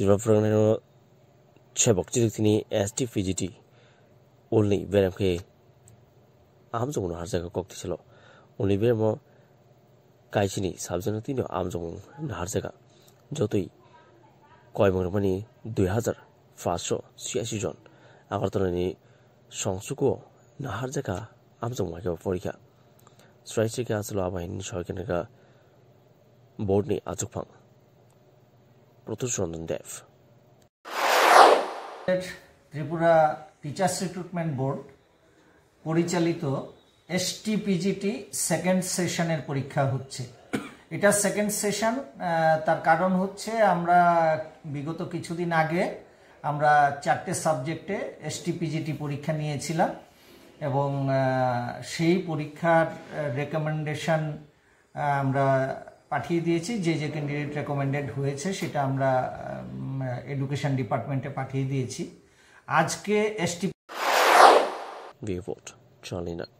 들어프랑네로 최복지득티니 STPGT 올리 베람케 암종으로 하자가 꼭티실로 올리 베모 কাইছিনি সাবজেনের তিনি আমজং নাহার জায়গা যতই কয় মানে দুই হাজার পাঁচশো ছিয়াশি জন আগরতলানি সংসুক নাহার জায়গা আমজং মাইকে পরীক্ষা শ্রাইশ্রীকে আসলো আবাহিনী সরকারের বোর্ড নিয়ে আচুক Pratyush Ranjan Deb Tripura teachers recruitment board পরিচালিত এসটিপিজিটি সেকেন্ড সেশনের পরীক্ষা হচ্ছে এটা সেকেন্ড সেশন তার কারণ হচ্ছে আমরা বিগত কিছুদিন আগে আমরা চারটে সাবজেক্টে এসটিপিজিটি পরীক্ষা নিয়েছিলাম এবং সেই পরীক্ষার রেকমেন্ডেশন আমরা পাঠিয়ে দিয়েছি যে যে ক্যান্ডিডেট রেকমেন্ডেড হয়েছে সেটা আমরা এডুকেশন ডিপার্টমেন্টে পাঠিয়ে দিয়েছি আজকে এসটি ভোট চলে না